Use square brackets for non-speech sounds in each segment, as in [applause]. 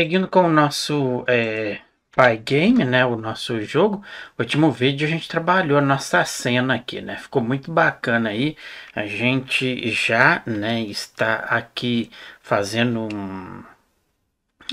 Seguindo com o nosso é, Pai Game, né, o nosso jogo, o último vídeo a gente trabalhou a nossa cena aqui, né, ficou muito bacana aí, a gente já, né, está aqui fazendo um,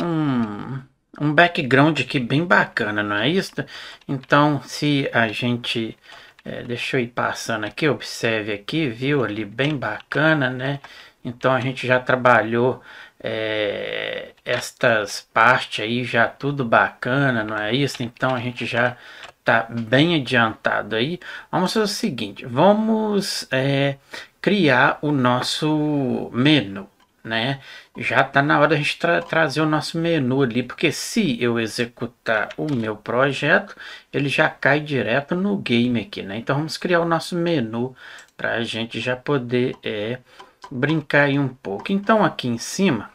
um, um background aqui bem bacana, não é isso? Então, se a gente, é, deixa eu ir passando aqui, observe aqui, viu ali, bem bacana, né, então a gente já trabalhou é, estas partes aí já tudo bacana, não é isso? Então a gente já tá bem adiantado aí. Vamos fazer o seguinte, vamos é, criar o nosso menu, né? Já tá na hora a gente tra trazer o nosso menu ali, porque se eu executar o meu projeto, ele já cai direto no game aqui, né? Então vamos criar o nosso menu para a gente já poder... É, brincar aí um pouco. Então aqui em cima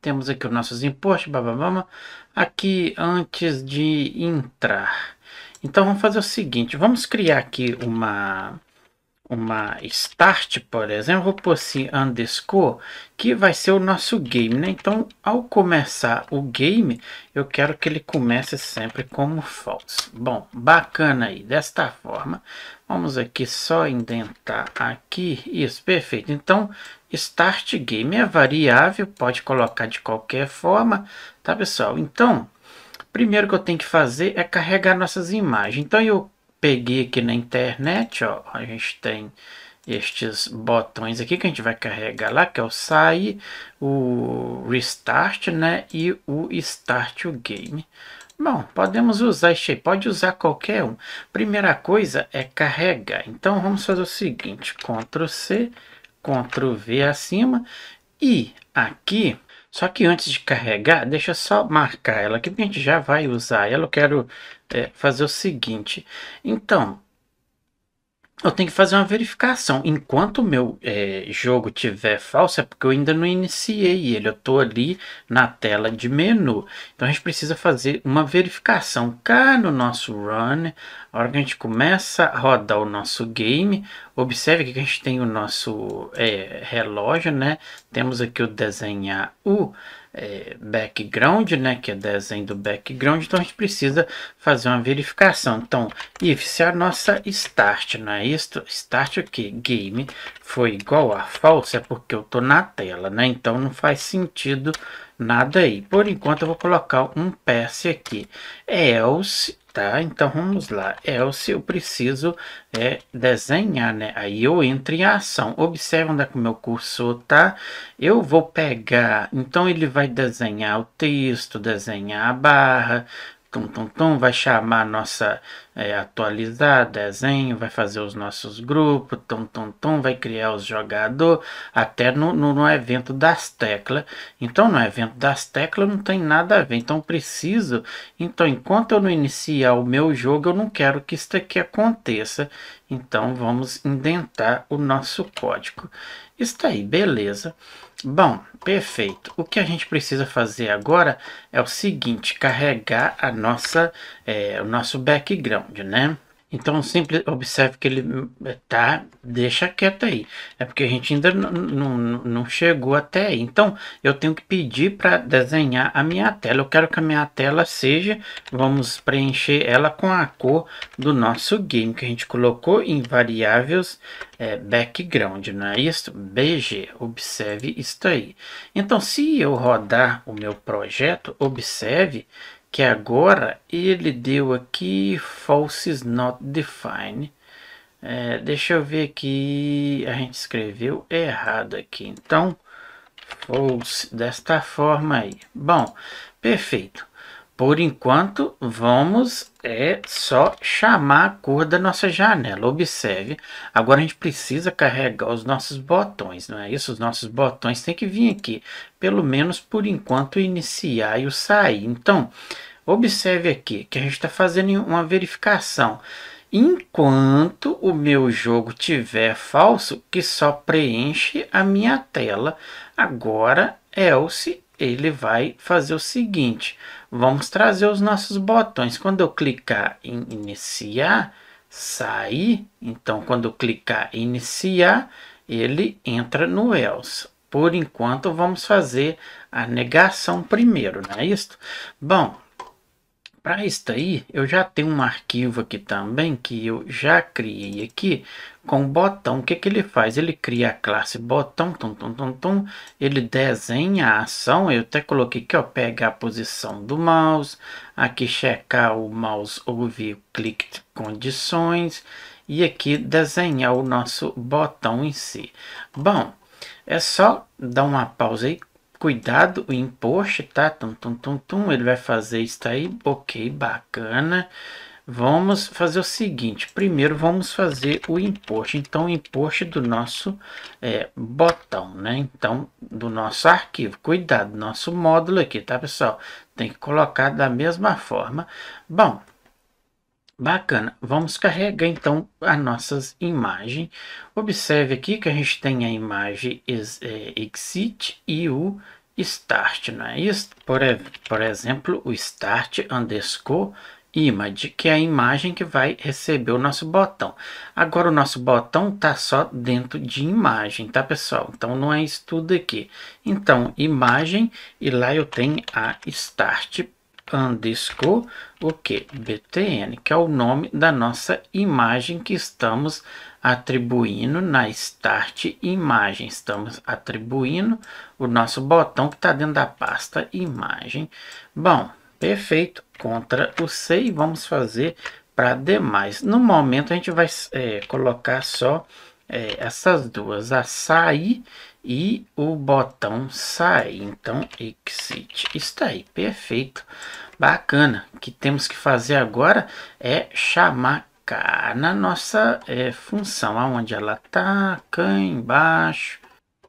temos aqui os nossos impostos, bababama, aqui antes de entrar. Então vamos fazer o seguinte, vamos criar aqui uma uma start, por exemplo, vou pôr assim underscore, que vai ser o nosso game, né? Então, ao começar o game, eu quero que ele comece sempre como false. Bom, bacana aí, desta forma. Vamos aqui só indentar aqui, isso, perfeito. Então, start game é variável, pode colocar de qualquer forma, tá pessoal? Então, primeiro que eu tenho que fazer é carregar nossas imagens. Então, eu peguei aqui na internet, ó, a gente tem estes botões aqui que a gente vai carregar lá, que é o sai, o restart, né, e o start o game. Bom, podemos usar este pode usar qualquer um. Primeira coisa é carregar. Então vamos fazer o seguinte, Ctrl C, Ctrl V acima e aqui só que antes de carregar, deixa eu só marcar ela que a gente já vai usar ela. Eu quero é, fazer o seguinte. Então, eu tenho que fazer uma verificação. Enquanto o meu é, jogo tiver falso, é porque eu ainda não iniciei ele. Eu estou ali na tela de menu. Então, a gente precisa fazer uma verificação. Cá no nosso run, a hora que a gente começa a rodar o nosso game, Observe que a gente tem o nosso é, relógio, né? Temos aqui o desenhar o é, background, né? Que é desenho do background. Então, a gente precisa fazer uma verificação. Então, if se é a nossa start, não é Isto, start aqui, game, foi igual a falsa, é porque eu tô na tela, né? Então, não faz sentido nada aí. Por enquanto eu vou colocar um pass aqui. Else, tá? Então vamos lá. Else eu preciso é, desenhar, né? Aí eu entro em ação. Observe onde é que o meu cursor tá. Eu vou pegar, então ele vai desenhar o texto, desenhar a barra, tum, tum, tum, vai chamar a nossa é, atualizar desenho, vai fazer os nossos grupos, tum, tum, tum, vai criar os jogadores, até no, no, no, evento das teclas. Então, no evento das teclas não tem nada a ver, então preciso. Então, enquanto eu não iniciar o meu jogo, eu não quero que isso aqui aconteça. Então, vamos indentar o nosso código. Está aí, beleza. Bom, perfeito. O que a gente precisa fazer agora é o seguinte, carregar a nossa, é, o nosso background, né? Então sempre observe que ele eh, tá, deixa quieto aí. É porque a gente ainda não chegou até aí. Então eu tenho que pedir para desenhar a minha tela. Eu quero que a minha tela seja, vamos preencher ela com a cor do nosso game que a gente colocou em variáveis é, background, não é isso? BG, observe isso aí. Então se eu rodar o meu projeto, observe que agora ele deu aqui false is not defined. É, deixa eu ver aqui, a gente escreveu errado aqui, então false desta forma aí. Bom, perfeito. Por enquanto, vamos é só chamar a cor da nossa janela. Observe, agora a gente precisa carregar os nossos botões, não é isso? Os nossos botões tem que vir aqui, pelo menos por enquanto, iniciar e o sair. Então, observe aqui que a gente está fazendo uma verificação. Enquanto o meu jogo tiver falso, que só preenche a minha tela. Agora, else, é ele vai fazer o seguinte Vamos trazer os nossos botões. Quando eu clicar em iniciar, sair. Então, quando eu clicar em iniciar, ele entra no else. Por enquanto, vamos fazer a negação primeiro, não é isso? Bom, para isso aí, eu já tenho um arquivo aqui também que eu já criei aqui com botão. O que, que ele faz? Ele cria a classe botão, tum, tum, tum, tum, ele desenha a ação. Eu até coloquei aqui, ó, pegar a posição do mouse, aqui checar o mouse ouvir clique de condições e aqui desenhar o nosso botão em si. Bom, é só dar uma pausa aí, cuidado, o imposto, tá? Tum, tum, tum, tum, ele vai fazer isso aí, ok, bacana. Vamos fazer o seguinte, primeiro vamos fazer o imposto, então o imposto do nosso é, botão, né? Então, do nosso arquivo, cuidado, nosso módulo aqui, tá pessoal? Tem que colocar da mesma forma. Bom, Bacana, vamos carregar então a nossa imagem. Observe aqui que a gente tem a imagem é, exit e o start, não é isso? Por, por exemplo, o start underscore image, que é a imagem que vai receber o nosso botão. Agora o nosso botão está só dentro de imagem, tá pessoal? Então não é isso tudo aqui. Então, imagem e lá eu tenho a start underscore o que? btn, que é o nome da nossa imagem que estamos atribuindo na start imagem. Estamos atribuindo o nosso botão que está dentro da pasta imagem. Bom, perfeito. Contra o C e vamos fazer para demais. No momento a gente vai é, colocar só é, essas duas, a sair e o botão sair. Então, exit está aí, perfeito, bacana. O que temos que fazer agora é chamar cá na nossa é, função, aonde ela está, cá embaixo.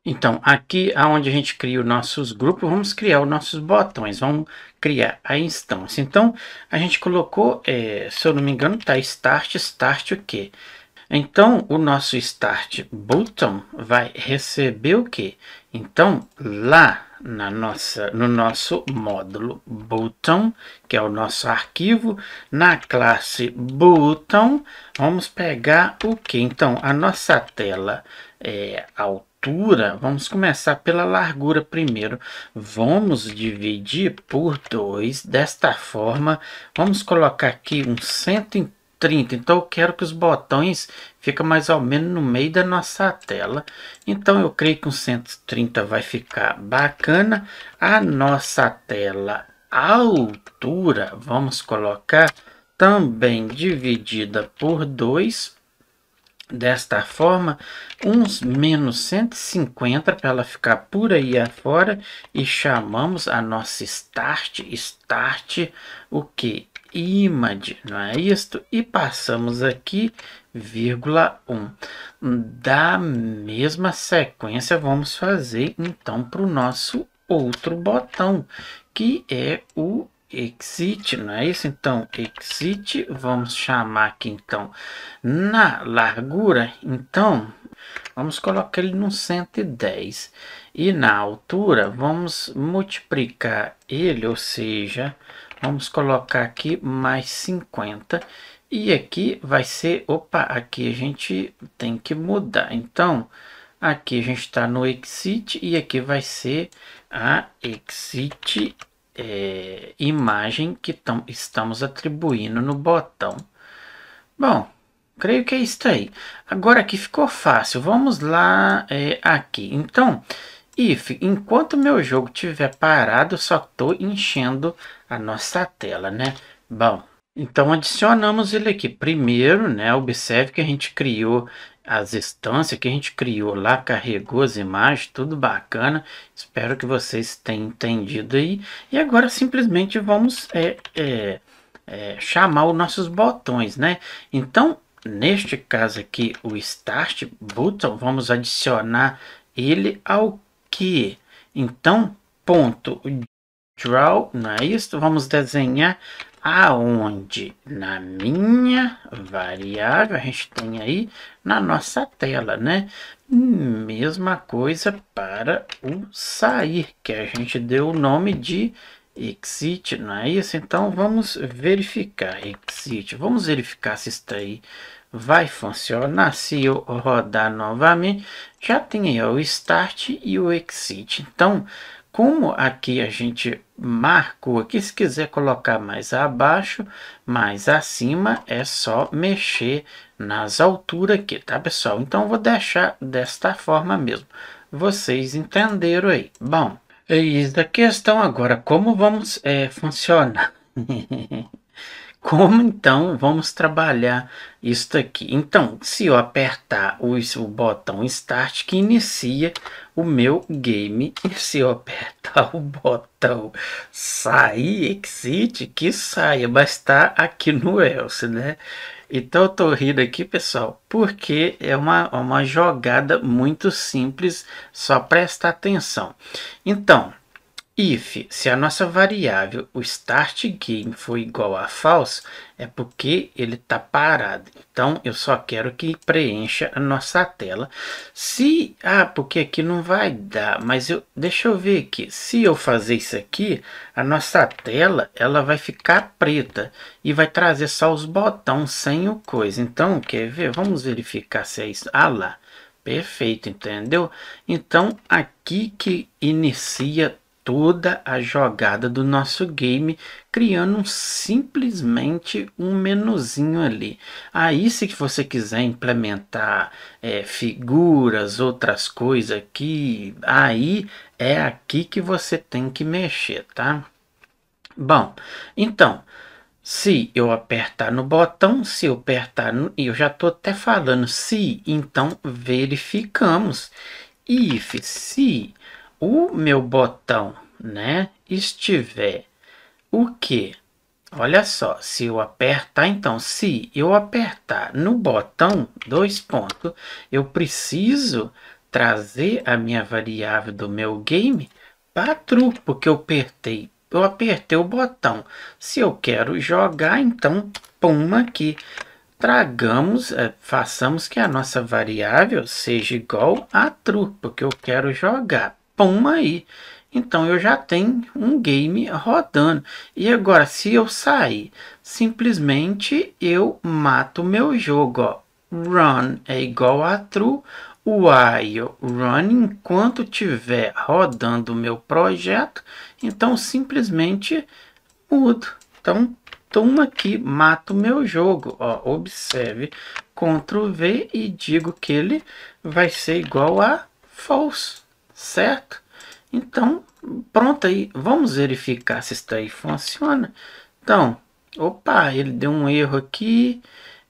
Então, aqui aonde a gente cria os nossos grupos, vamos criar os nossos botões, vamos criar a instância. Então, a gente colocou, é, se eu não me engano, tá start, start o quê? Então, o nosso start button vai receber o que? Então, lá na nossa, no nosso módulo button, que é o nosso arquivo, na classe button, vamos pegar o que? Então, a nossa tela é altura, vamos começar pela largura primeiro. Vamos dividir por 2, desta forma, vamos colocar aqui um 100 30. Então eu quero que os botões fiquem mais ou menos no meio da nossa tela. Então eu creio que um 130 vai ficar bacana. A nossa tela altura, vamos colocar também dividida por 2. Desta forma, uns menos 150 para ela ficar por aí afora. E chamamos a nossa start, start, o que? image, não é isto? E passamos aqui, vírgula 1. Da mesma sequência, vamos fazer então para o nosso outro botão, que é o exit, não é isso? Então, exit, vamos chamar aqui então na largura, então vamos colocar ele no 110 e na altura vamos multiplicar ele, ou seja, Vamos colocar aqui mais 50. E aqui vai ser, opa, aqui a gente tem que mudar. Então, aqui a gente está no Exit e aqui vai ser a Exit é, imagem que tam, estamos atribuindo no botão. Bom, creio que é isso aí. Agora aqui ficou fácil. Vamos lá é, aqui. Então, if, enquanto meu jogo estiver parado, só estou enchendo a nossa tela, né? Bom, então adicionamos ele aqui. Primeiro, né, observe que a gente criou as instâncias que a gente criou lá, carregou as imagens, tudo bacana. Espero que vocês tenham entendido aí. E agora simplesmente vamos é, é, é, chamar os nossos botões, né? Então, neste caso aqui, o Start Button, vamos adicionar ele ao que? Então, ponto Draw, não é isso? Vamos desenhar aonde? Na minha variável, a gente tem aí na nossa tela, né? Mesma coisa para o sair, que a gente deu o nome de exit, não é isso? Então, vamos verificar exit. Vamos verificar se está aí vai funcionar. Se eu rodar novamente, já tem o start e o exit. Então, como aqui a gente marcou aqui, se quiser colocar mais abaixo, mais acima, é só mexer nas alturas aqui, tá pessoal? Então, vou deixar desta forma mesmo. Vocês entenderam aí? Bom, é isso da questão agora, como vamos é, funcionar? [laughs] como então vamos trabalhar isso aqui? Então, se eu apertar o, o, botão Start, que inicia o meu game, e se eu apertar o botão Sair, Exit, que saia, mas está aqui no Else, né? Então eu tô rindo aqui, pessoal, porque é uma, é uma jogada muito simples, só presta atenção. Então, If, se a nossa variável, o start game, for igual a false, é porque ele está parado. Então, eu só quero que preencha a nossa tela. Se, ah, porque aqui não vai dar, mas eu, deixa eu ver aqui. Se eu fazer isso aqui, a nossa tela, ela vai ficar preta e vai trazer só os botões sem o coisa. Então, quer ver? Vamos verificar se é isso. Ah lá. Perfeito, entendeu? Então, aqui que inicia toda a jogada do nosso game, criando simplesmente um menuzinho ali. Aí, se você quiser implementar é, figuras, outras coisas aqui, aí é aqui que você tem que mexer, tá? Bom, então, se eu apertar no botão, se eu apertar no... Eu já estou até falando se, então verificamos. If, se o meu botão, né, estiver o que? Olha só, se eu apertar, então, se eu apertar no botão, dois pontos, eu preciso trazer a minha variável do meu game para true, porque eu apertei, eu apertei o botão. Se eu quero jogar, então, pum aqui. Tragamos, é, façamos que a nossa variável seja igual a true, porque eu quero jogar pão aí. Então eu já tenho um game rodando. E agora, se eu sair, simplesmente eu mato meu jogo. Ó. Run é igual a true. While run, enquanto tiver rodando o meu projeto, então simplesmente mudo. Então, toma aqui, mato meu jogo. Ó, observe, Ctrl V e digo que ele vai ser igual a false certo? Então, pronto aí, vamos verificar se isso aí funciona. Então, opa, ele deu um erro aqui,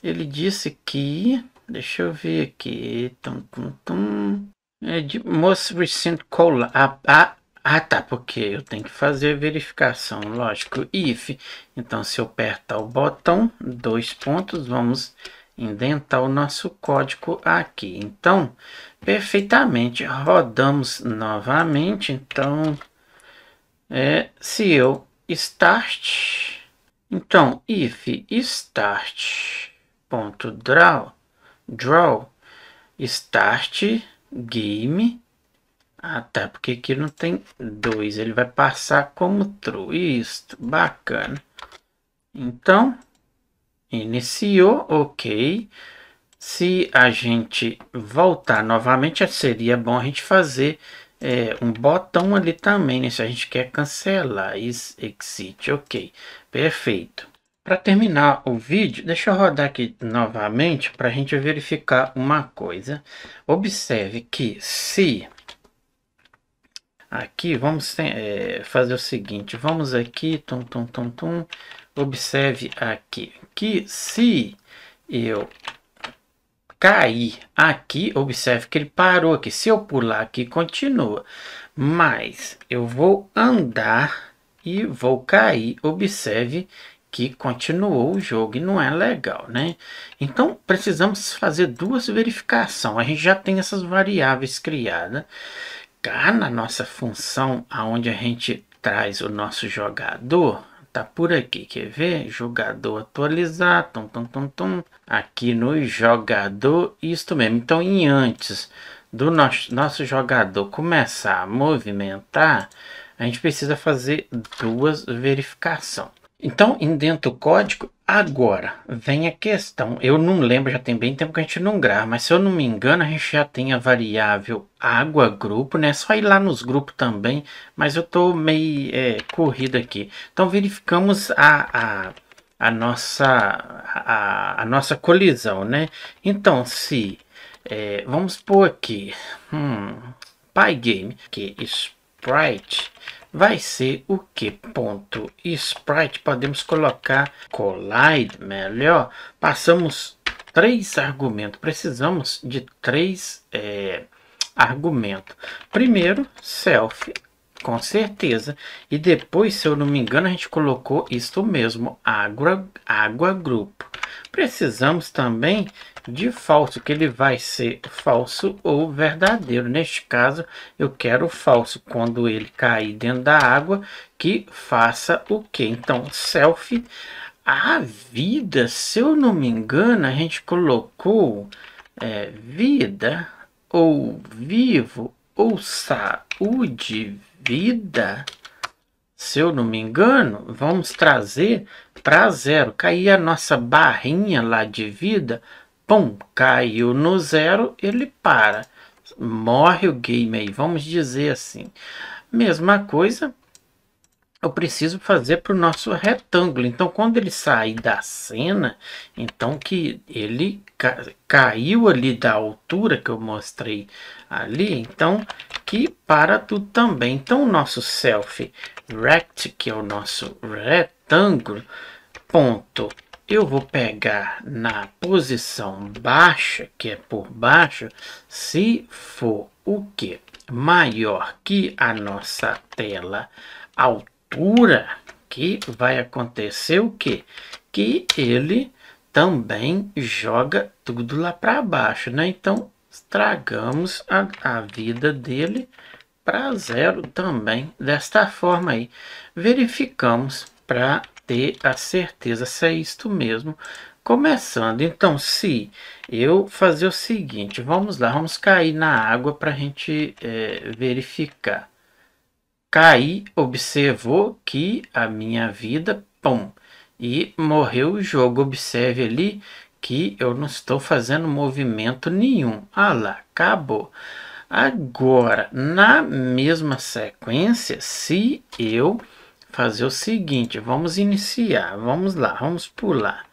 ele disse que, deixa eu ver aqui, tum, tum, tum, é de most recent call, ah, ah, ah tá, porque eu tenho que fazer a verificação, lógico, if, então se eu apertar o botão, dois pontos, vamos indentar o nosso código aqui. Então, perfeitamente, rodamos novamente. Então, é, se eu start, então if start ponto draw draw start game até ah, tá, porque aqui não tem dois ele vai passar como true isto bacana então iniciou, ok. Se a gente voltar novamente, seria bom a gente fazer é, um botão ali também, né? Se a gente quer cancelar, is exit, ok. Perfeito. Para terminar o vídeo, deixa eu rodar aqui novamente para a gente verificar uma coisa. Observe que se... Aqui, vamos é, fazer o seguinte, vamos aqui, tum, tum, tum, tum, observe aqui que se eu cair aqui, observe que ele parou aqui. Se eu pular aqui, continua. Mas eu vou andar e vou cair. Observe que continuou o jogo e não é legal, né? Então precisamos fazer duas verificações. A gente já tem essas variáveis criadas cá na nossa função aonde a gente traz o nosso jogador tá por aqui, quer ver? Jogador atualizar, tum, tum, tum, tum. Aqui no jogador, isto mesmo. Então, em antes do nosso, nosso jogador começar a movimentar, a gente precisa fazer duas verificações. Então, dentro do código, Agora, vem a questão. Eu não lembro, já tem bem tempo que a gente não grava, mas se eu não me engano, a gente já tem a variável água grupo, né? Só ir lá nos grupos também, mas eu tô meio é, corrido aqui. Então verificamos a, a, a nossa, a, a, nossa colisão, né? Então, se é, vamos por aqui, hum, pygame, que é sprite vai ser o que? Ponto sprite, podemos colocar collide, melhor. Passamos três argumentos, precisamos de três é, argumentos. Primeiro, self, com certeza. E depois, se eu não me engano, a gente colocou isto mesmo, água, água group precisamos também de falso, que ele vai ser falso ou verdadeiro. Neste caso, eu quero falso quando ele cair dentro da água, que faça o que? Então, selfie, a vida, se eu não me engano, a gente colocou é, vida ou vivo ou saúde, vida, se eu não me engano, vamos trazer para zero. Cair a nossa barrinha lá de vida, pum, caiu no zero, ele para. Morre o game aí, vamos dizer assim. Mesma coisa eu preciso fazer para o nosso retângulo. Então, quando ele sair da cena, então que ele ca caiu ali da altura que eu mostrei ali, então que para tudo também. Então, o nosso self rect, que é o nosso retângulo, ponto eu vou pegar na posição baixa, que é por baixo, se for o que? Maior que a nossa tela altura, que vai acontecer o que? Que ele também joga tudo lá para baixo, né? Então, estragamos a, a vida dele para zero também, desta forma aí. Verificamos para ter a certeza se é isto mesmo. Começando, então, se eu fazer o seguinte, vamos lá, vamos cair na água para a gente é, verificar. Caí, observou que a minha vida, pum, e morreu o jogo. Observe ali que eu não estou fazendo movimento nenhum. Ah lá, acabou. Agora, na mesma sequência, se eu fazer o seguinte, vamos iniciar, vamos lá, vamos pular.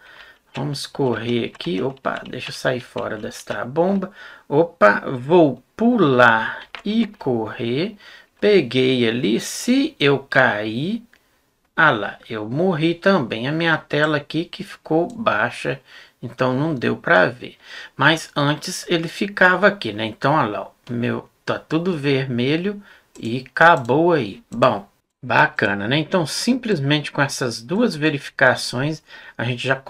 Vamos correr aqui, opa, deixa eu sair fora desta bomba. Opa, vou pular e correr. Peguei ali, se eu cair, ah lá, eu morri também. A minha tela aqui que ficou baixa, então não deu para ver. Mas antes ele ficava aqui, né? Então, ah lá, meu, tá tudo vermelho e acabou aí. Bom, Bacana, né? Então, simplesmente com essas duas verificações, a gente já,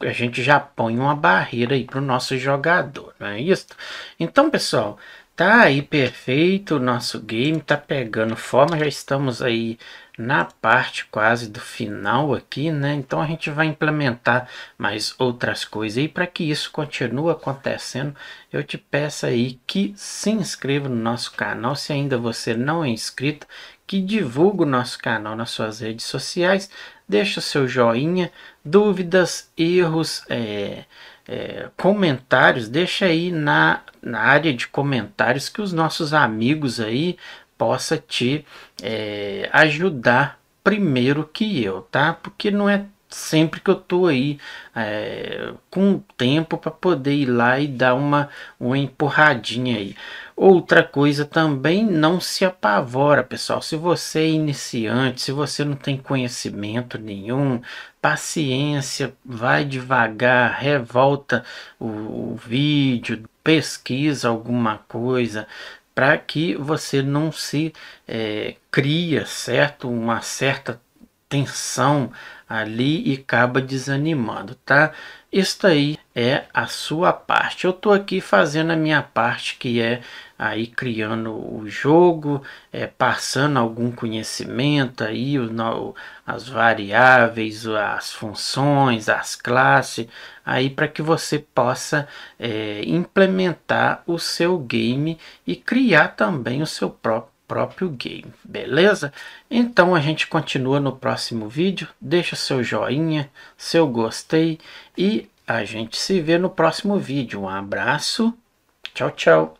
a gente já põe uma barreira aí para o nosso jogador, não é isso? Então, pessoal, tá aí perfeito o nosso game, tá pegando forma, já estamos aí na parte quase do final aqui, né? Então a gente vai implementar mais outras coisas aí para que isso continue acontecendo, eu te peço aí que se inscreva no nosso canal, se ainda você não é inscrito, que divulga o nosso canal nas suas redes sociais. Deixa o seu joinha, dúvidas, erros, é, é, comentários, deixa aí na, na área de comentários que os nossos amigos aí possa te é, ajudar primeiro que eu, tá? Porque não é sempre que eu tô aí é, com o tempo para poder ir lá e dar uma, uma empurradinha aí. Outra coisa também, não se apavora, pessoal. Se você é iniciante, se você não tem conhecimento nenhum, paciência, vai devagar, revolta o, o vídeo, pesquisa alguma coisa, para que você não se é, cria, certo? Uma certa tensão ali e acaba desanimando, tá? Isto aí é a sua parte. Eu tô aqui fazendo a minha parte, que é aí criando o jogo, é, passando algum conhecimento aí, o, no, as variáveis, as funções, as classes, aí para que você possa é, implementar o seu game e criar também o seu próprio próprio game, beleza? Então a gente continua no próximo vídeo, deixa seu joinha, seu gostei e a gente se vê no próximo vídeo. Um abraço, tchau, tchau!